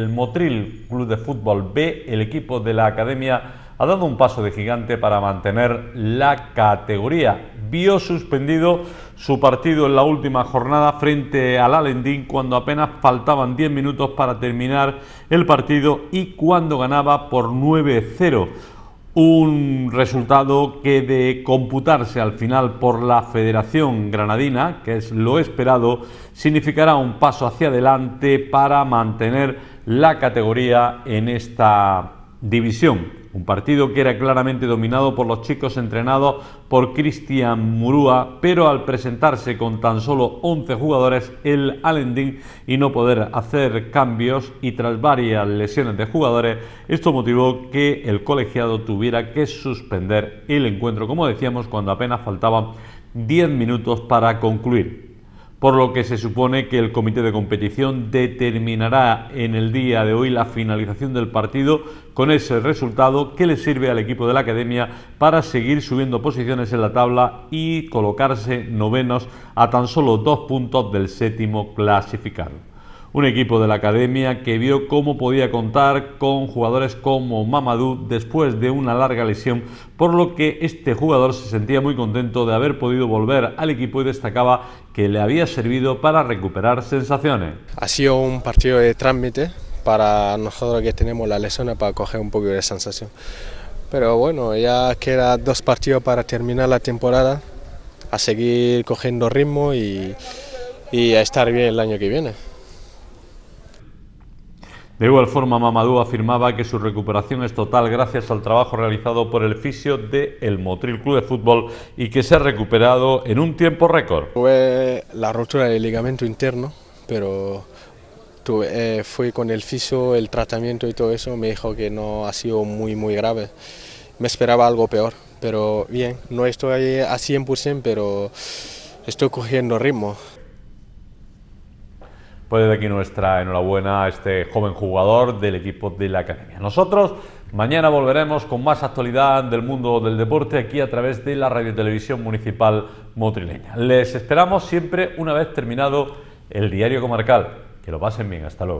El Motril Club de Fútbol B, el equipo de la academia, ha dado un paso de gigante para mantener la categoría. Vio suspendido su partido en la última jornada frente al Alendín cuando apenas faltaban 10 minutos para terminar el partido y cuando ganaba por 9-0. Un resultado que de computarse al final por la Federación Granadina, que es lo esperado, significará un paso hacia adelante para mantener la categoría en esta división. Un partido que era claramente dominado por los chicos entrenados por Cristian Murúa, pero al presentarse con tan solo 11 jugadores, el Alendín y no poder hacer cambios y tras varias lesiones de jugadores, esto motivó que el colegiado tuviera que suspender el encuentro, como decíamos, cuando apenas faltaban 10 minutos para concluir por lo que se supone que el comité de competición determinará en el día de hoy la finalización del partido con ese resultado que le sirve al equipo de la academia para seguir subiendo posiciones en la tabla y colocarse novenos a tan solo dos puntos del séptimo clasificado. Un equipo de la academia que vio cómo podía contar con jugadores como Mamadou después de una larga lesión, por lo que este jugador se sentía muy contento de haber podido volver al equipo y destacaba que le había servido para recuperar sensaciones. Ha sido un partido de trámite para nosotros que tenemos la lesión para coger un poco de sensación. Pero bueno, ya quedan dos partidos para terminar la temporada, a seguir cogiendo ritmo y, y a estar bien el año que viene. De igual forma, Mamadou afirmaba que su recuperación es total gracias al trabajo realizado por el fisio de El Motril Club de Fútbol y que se ha recuperado en un tiempo récord. Tuve la rotura del ligamento interno, pero eh, fue con el fisio, el tratamiento y todo eso, me dijo que no ha sido muy, muy grave. Me esperaba algo peor, pero bien, no estoy a 100%, pero estoy cogiendo ritmo pues desde aquí nuestra enhorabuena a este joven jugador del equipo de la Academia. Nosotros mañana volveremos con más actualidad del mundo del deporte aquí a través de la radiotelevisión municipal motrileña. Les esperamos siempre una vez terminado el diario comarcal. Que lo pasen bien, hasta luego.